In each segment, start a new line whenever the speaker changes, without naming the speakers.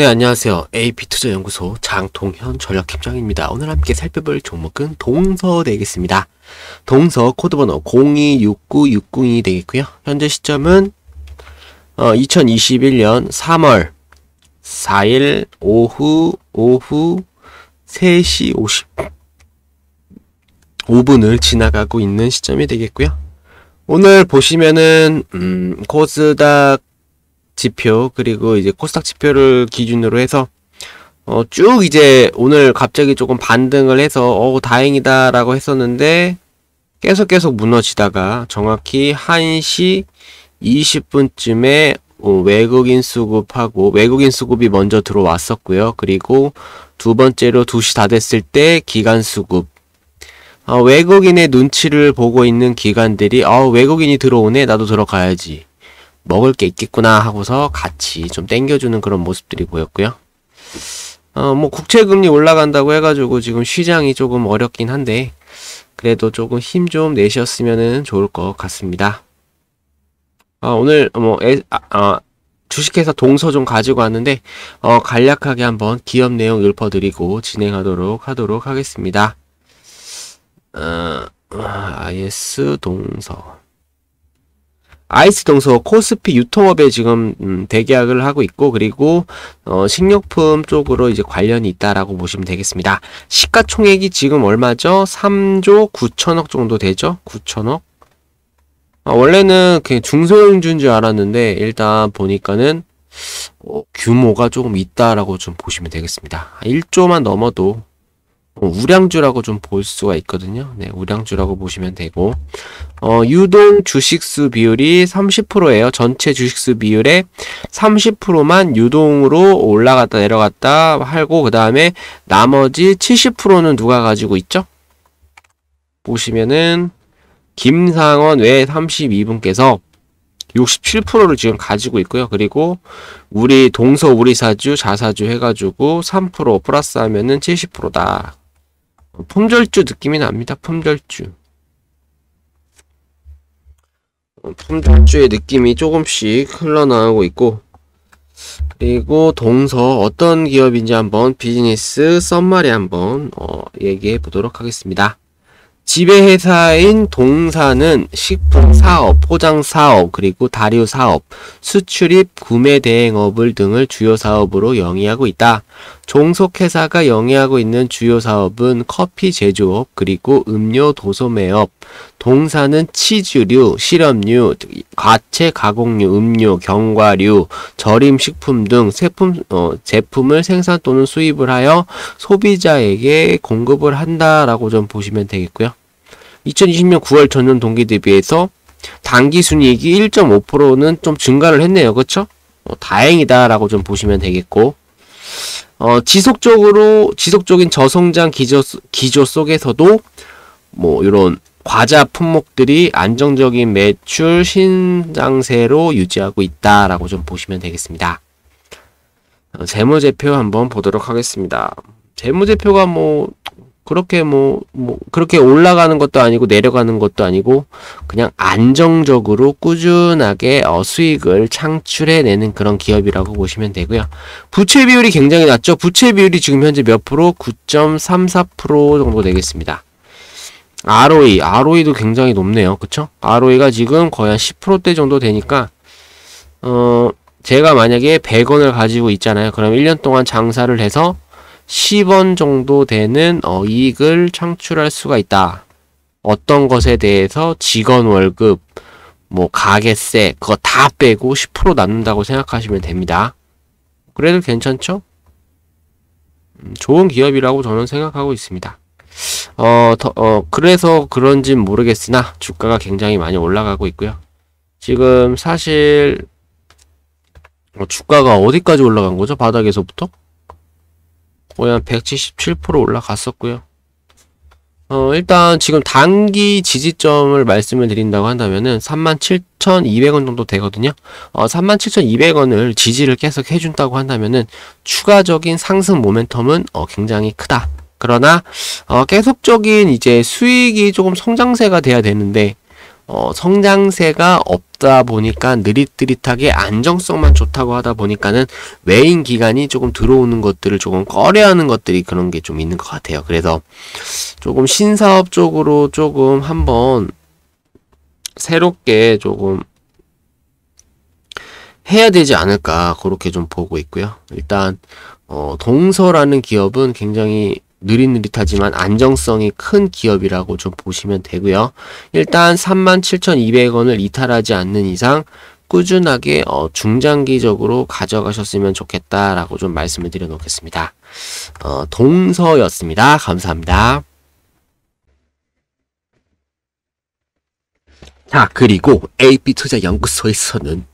네, 안녕하세요. AP투자연구소 장동현 전략팀장입니다. 오늘 함께 살펴볼 종목은 동서 되겠습니다. 동서 코드번호 0 2 6 9 6 0이 되겠고요. 현재 시점은 어, 2021년 3월 4일 오후 오후 3시 55분을 지나가고 있는 시점이 되겠고요. 오늘 보시면은 음, 코스닥 지표 그리고 이제 코스닥 지표를 기준으로 해서 어, 쭉 이제 오늘 갑자기 조금 반등을 해서 어 다행이다라고 했었는데 계속 계속 무너지다가 정확히 1시 20분쯤에 어, 외국인 수급하고 외국인 수급이 먼저 들어왔었고요. 그리고 두 번째로 2시 다 됐을 때 기간 수급 어, 외국인의 눈치를 보고 있는 기관들이 어, 외국인이 들어오네 나도 들어가야지 먹을 게 있겠구나 하고서 같이 좀 땡겨주는 그런 모습들이 보였고요. 어, 뭐 국채 금리 올라간다고 해가지고 지금 시장이 조금 어렵긴 한데 그래도 조금 힘 좀내셨으면 좋을 것 같습니다. 어, 오늘 뭐 에, 아, 아, 주식회사 동서 좀 가지고 왔는데 어, 간략하게 한번 기업 내용 읊어드리고 진행하도록 하도록 하겠습니다. 어, IS 아, 동서 아이스 동서 코스피 유통업에 지금 음, 대계약을 하고 있고 그리고 어, 식료품 쪽으로 이제 관련이 있다라고 보시면 되겠습니다. 시가총액이 지금 얼마죠? 3조 9천억 정도 되죠? 9천억. 아, 원래는 중소형주인 줄 알았는데 일단 보니까는 어, 규모가 조금 있다라고 좀 보시면 되겠습니다. 1조만 넘어도 어, 우량주라고 좀 볼 수가 있거든요. 네, 우량주라고 보시면 되고 어, 유동 주식수 비율이 30%예요. 전체 주식수 비율의 30%만 유동으로 올라갔다 내려갔다 하고 그 다음에 나머지 70%는 누가 가지고 있죠? 보시면은 김상원 외 32분께서 67%를 지금 가지고 있고요. 그리고 우리 동서 우리 사주 자사주 해가지고 3% 플러스 하면은 70%다. 품절주 느낌이 납니다. 품절주. 품절주의 어, 느낌이 조금씩 흘러나오고 있고 그리고 동서 어떤 기업인지 한번 비즈니스 썸마리 한번 어, 얘기해 보도록 하겠습니다. 지배회사인 동사는 식품사업, 포장사업, 그리고 다류사업, 수출입, 구매대행업을 등을 주요 사업으로 영위하고 있다. 종속회사가 영위하고 있는 주요 사업은 커피 제조업, 그리고 음료 도소매업, 동사는 치즈류, 실험류, 과체 가공류, 음료, 경과류 절임식품 등 제품, 어, 제품을 생산 또는 수입을 하여 소비자에게 공급을 한다라고 좀 보시면 되겠고요. 2020년 9월 전년 동기 대비해서 단기 순이익이 1.5%는 좀 증가를 했네요. 그렇죠? 어, 다행이다라고 좀 보시면 되겠고 어, 지속적으로 지속적인 저성장 기조, 기조 속에서도 뭐 이런 과자 품목들이 안정적인 매출 신장세로 유지하고 있다라고 좀 보시면 되겠습니다. 어, 재무제표 한번 보도록 하겠습니다. 재무제표가 뭐 그렇게 뭐, 뭐, 그렇게 올라가는 것도 아니고 내려가는 것도 아니고 그냥 안정적으로 꾸준하게 어, 수익을 창출해내는 그런 기업이라고 보시면 되고요. 부채 비율이 굉장히 낮죠. 부채 비율이 지금 현재 몇 프로? 9.34% 정도 되겠습니다. ROE, ROE도 굉장히 높네요. 그쵸? ROE가 지금 거의 한 10%대 정도 되니까, 어, 제가 만약에 100원을 가지고 있잖아요. 그럼 1년 동안 장사를 해서 10원 정도 되는 어, 이익을 창출할 수가 있다. 어떤 것에 대해서 직원 월급, 뭐 가게세 그거 다 빼고 10% 남는다고 생각하시면 됩니다. 그래도 괜찮죠? 음, 좋은 기업이라고 저는 생각하고 있습니다. 어, 더, 어, 그래서 그런진 모르겠으나 주가가 굉장히 많이 올라가고 있고요. 지금 사실 어, 주가가 어디까지 올라간 거죠? 바닥에서부터? 거의 한177% 올라갔었고요. 어, 일단 지금 단기 지지점을 말씀을 드린다고 한다면은 37,200원 정도 되거든요. 어, 37,200원을 지지를 계속 해준다고 한다면은 추가적인 상승 모멘텀은 어, 굉장히 크다. 그러나 어, 계속적인 이제 수익이 조금 성장세가 돼야 되는데 어, 성장세가 없다 보니까 느릿느릿하게 안정성만 좋다고 하다 보니까는 외인 기간이 조금 들어오는 것들을 조금 꺼려하는 것들이 그런 게 좀 있는 것 같아요. 그래서 조금 신사업 쪽으로 조금 한번 새롭게 조금 해야 되지 않을까 그렇게 좀 보고 있고요. 일단 어, 동서라는 기업은 굉장히 느릿느릿하지만 안정성이 큰 기업이라고 좀 보시면 되고요. 일단 37,200원을 이탈하지 않는 이상 꾸준하게 어, 중장기적으로 가져가셨으면 좋겠다라고 좀 말씀을 드려놓겠습니다. 어, 동서였습니다. 감사합니다. 자, 그리고 AP투자연구소에서는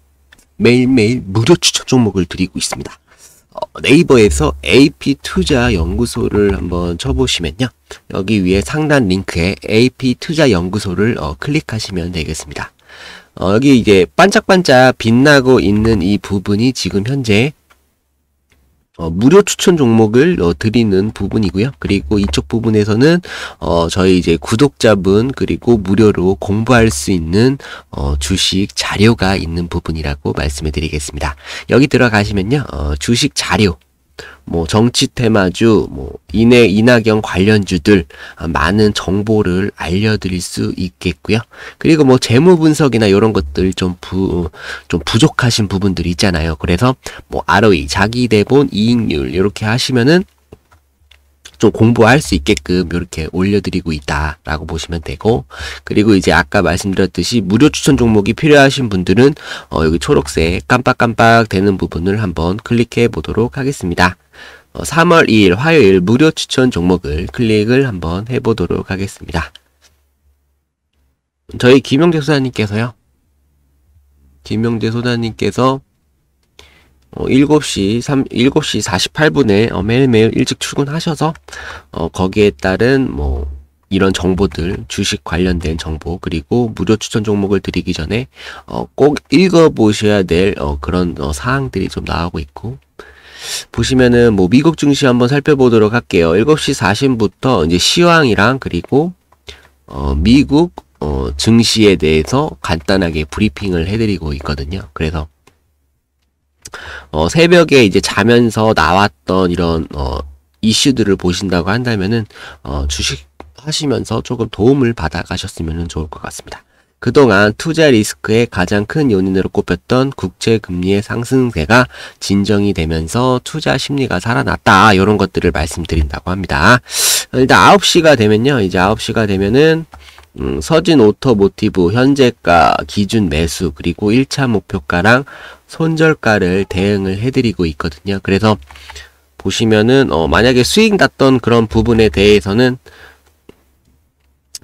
매일매일 무료 추천 종목을 드리고 있습니다. 어, 네이버에서 AP투자연구소를 한번 쳐보시면요. 여기 위에 상단 링크에 AP투자연구소를 어, 클릭하시면 되겠습니다. 어, 여기 이제 반짝반짝 빛나고 있는 이 부분이 지금 현재 어, 무료 추천 종목을 어, 드리는 부분이고요. 그리고 이쪽 부분에서는 어, 저희 이제 구독자분 그리고 무료로 공부할 수 있는 어, 주식 자료가 있는 부분이라고 말씀해 드리겠습니다. 여기 들어가시면요. 어, 주식 자료 뭐 정치 테마주, 뭐 인해 이낙연 관련주들 아, 많은 정보를 알려드릴 수 있겠고요. 그리고 뭐 재무 분석이나 이런 것들 좀 부 좀 부족하신 부분들이 있잖아요. 그래서 뭐 ROE, 자기 대본 이익률 이렇게 하시면은 좀 공부할 수 있게끔 이렇게 올려드리고 있다라고 보시면 되고 그리고 이제 아까 말씀드렸듯이 무료 추천 종목이 필요하신 분들은 어, 여기 초록색 깜빡깜빡 되는 부분을 한번 클릭해 보도록 하겠습니다. 3월 어, 2일 화요일 무료 추천 종목을 클릭을 한번 해보도록 하겠습니다. 저희 김영재 소장님께서요. 김영재 소장님께서 어, 7시 3 7시 48분에 어, 매일매일 일찍 출근하셔서 어, 거기에 따른 뭐 이런 정보들, 주식 관련된 정보, 그리고 무료 추천 종목을 드리기 전에 어, 꼭 읽어보셔야 될 어, 그런 어, 사항들이 좀 나오고 있고 보시면은 뭐 미국 증시 한번 살펴보도록 할게요. 7시 4 0부터 이제 시황이랑 그리고 어, 미국 어, 증시에 대해서 간단하게 브리핑을 해드리고 있거든요. 그래서 어, 새벽에 이제 자면서 나왔던 이런 어, 이슈들을 보신다고 한다면은 어, 주식 하시면서 조금 도움을 받아 가셨으면 좋을 것 같습니다. 그동안 투자 리스크의 가장 큰 요인으로 꼽혔던 국채 금리의 상승세가 진정이 되면서 투자 심리가 살아났다. 이런 것들을 말씀드린다고 합니다. 일단 9시가 되면요. 이제 9시가 되면은 음, 서진 오토모티브 현재가 기준 매수 그리고 1차 목표가랑 손절가를 대응을 해드리고 있거든요. 그래서 보시면은 어, 만약에 수익 났던 그런 부분에 대해서는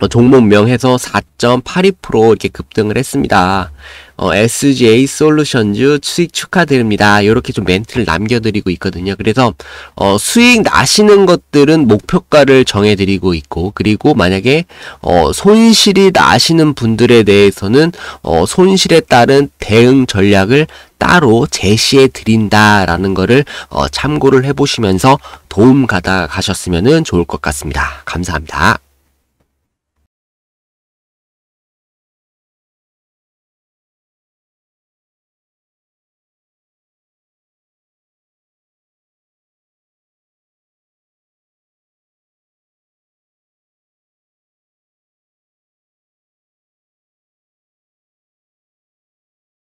종목명 해서 4.82% 이렇게 급등을 했습니다. 어, SGA 솔루션즈 수익 축하드립니다. 이렇게 좀 멘트를 남겨드리고 있거든요. 그래서 어, 수익 나시는 것들은 목표가를 정해드리고 있고 그리고 만약에 어, 손실이 나시는 분들에 대해서는 어, 손실에 따른 대응 전략을 따로 제시해 드린다라는 것을 어, 참고를 해보시면서 도움 가다 가셨으면 좋을 것 같습니다. 감사합니다.